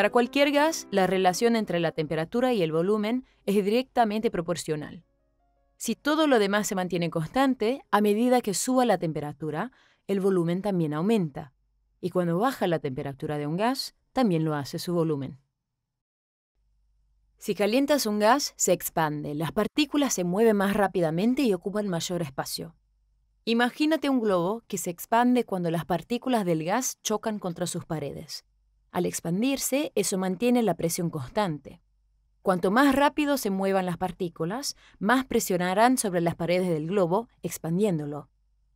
Para cualquier gas, la relación entre la temperatura y el volumen es directamente proporcional. Si todo lo demás se mantiene constante, a medida que suba la temperatura, el volumen también aumenta. Y cuando baja la temperatura de un gas, también lo hace su volumen. Si calientas un gas, se expande, las partículas se mueven más rápidamente y ocupan mayor espacio. Imagínate un globo que se expande cuando las partículas del gas chocan contra sus paredes. Al expandirse, eso mantiene la presión constante. Cuanto más rápido se muevan las partículas, más presionarán sobre las paredes del globo, expandiéndolo.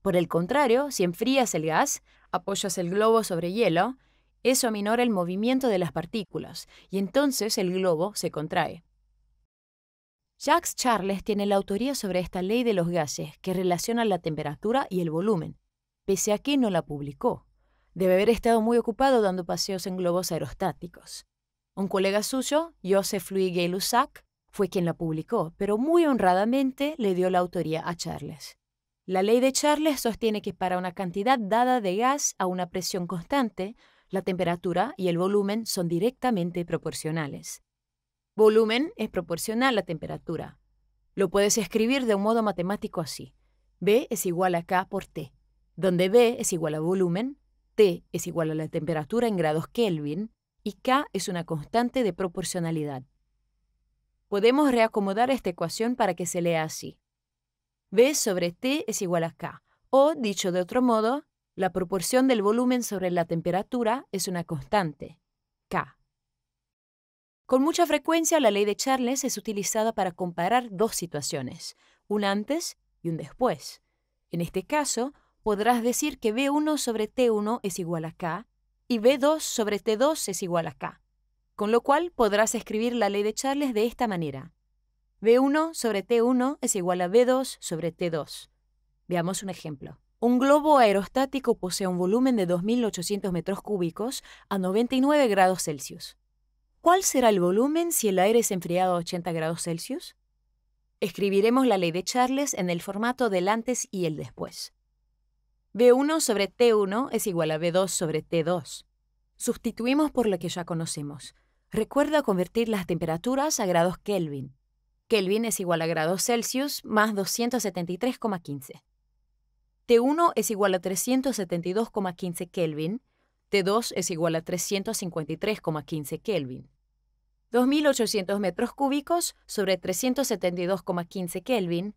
Por el contrario, si enfrías el gas, apoyas el globo sobre hielo, eso aminora el movimiento de las partículas y entonces el globo se contrae. Jacques Charles tiene la autoría sobre esta ley de los gases que relaciona la temperatura y el volumen, pese a que no la publicó debe haber estado muy ocupado dando paseos en globos aerostáticos. Un colega suyo, Joseph Louis Lussac, fue quien la publicó, pero muy honradamente le dio la autoría a Charles. La ley de Charles sostiene que para una cantidad dada de gas a una presión constante, la temperatura y el volumen son directamente proporcionales. Volumen es proporcional a temperatura. Lo puedes escribir de un modo matemático así. B es igual a K por T, donde B es igual a volumen T es igual a la temperatura en grados Kelvin y K es una constante de proporcionalidad. Podemos reacomodar esta ecuación para que se lea así. V sobre T es igual a K, o, dicho de otro modo, la proporción del volumen sobre la temperatura es una constante, K. Con mucha frecuencia la ley de Charles es utilizada para comparar dos situaciones, un antes y un después. En este caso, podrás decir que B1 sobre T1 es igual a K y B2 sobre T2 es igual a K, con lo cual podrás escribir la ley de Charles de esta manera. B1 sobre T1 es igual a B2 sobre T2. Veamos un ejemplo. Un globo aerostático posee un volumen de 2.800 metros cúbicos a 99 grados Celsius. ¿Cuál será el volumen si el aire es enfriado a 80 grados Celsius? Escribiremos la ley de Charles en el formato del antes y el después. B1 sobre T1 es igual a v 2 sobre T2. Sustituimos por lo que ya conocemos. Recuerda convertir las temperaturas a grados Kelvin. Kelvin es igual a grados Celsius más 273,15. T1 es igual a 372,15 Kelvin. T2 es igual a 353,15 Kelvin. 2.800 metros cúbicos sobre 372,15 Kelvin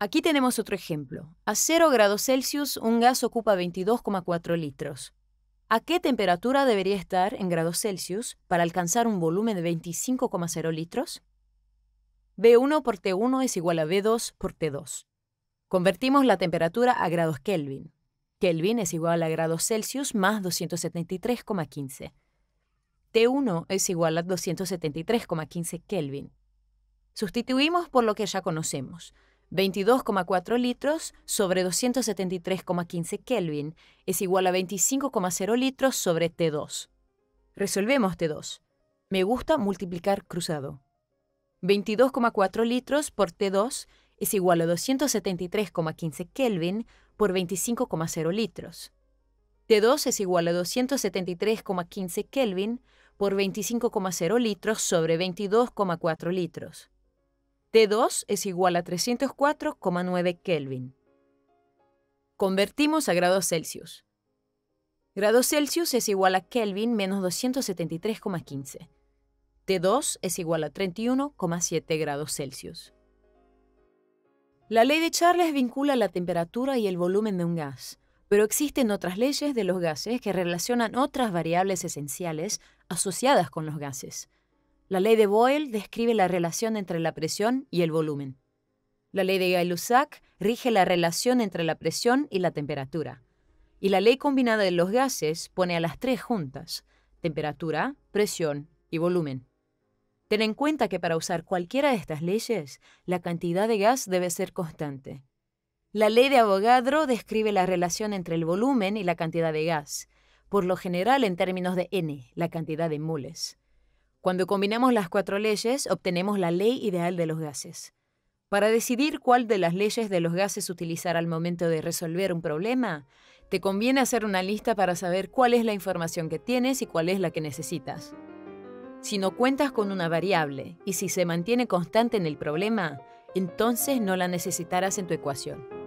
Aquí tenemos otro ejemplo. A 0 grados Celsius un gas ocupa 22,4 litros. ¿A qué temperatura debería estar en grados Celsius para alcanzar un volumen de 25,0 litros? B1 por T1 es igual a B2 por T2. Convertimos la temperatura a grados Kelvin. Kelvin es igual a grados Celsius más 273,15. T1 es igual a 273,15 Kelvin. Sustituimos por lo que ya conocemos. 22,4 litros sobre 273,15 Kelvin es igual a 25,0 litros sobre T2. Resolvemos T2. Me gusta multiplicar cruzado. 22,4 litros por T2 es igual a 273,15 Kelvin por 25,0 litros. T2 es igual a 273,15 Kelvin por 25,0 litros sobre 22,4 litros. T2 es igual a 304,9 Kelvin. Convertimos a grados Celsius. Grados Celsius es igual a Kelvin menos 273,15. T2 es igual a 31,7 grados Celsius. La ley de Charles vincula la temperatura y el volumen de un gas, pero existen otras leyes de los gases que relacionan otras variables esenciales asociadas con los gases. La ley de Boyle describe la relación entre la presión y el volumen. La ley de Gay-Lussac rige la relación entre la presión y la temperatura. Y la ley combinada de los gases pone a las tres juntas, temperatura, presión y volumen. Ten en cuenta que para usar cualquiera de estas leyes, la cantidad de gas debe ser constante. La ley de Avogadro describe la relación entre el volumen y la cantidad de gas, por lo general en términos de n, la cantidad de moles. Cuando combinamos las cuatro leyes, obtenemos la ley ideal de los gases. Para decidir cuál de las leyes de los gases utilizar al momento de resolver un problema, te conviene hacer una lista para saber cuál es la información que tienes y cuál es la que necesitas. Si no cuentas con una variable y si se mantiene constante en el problema, entonces no la necesitarás en tu ecuación.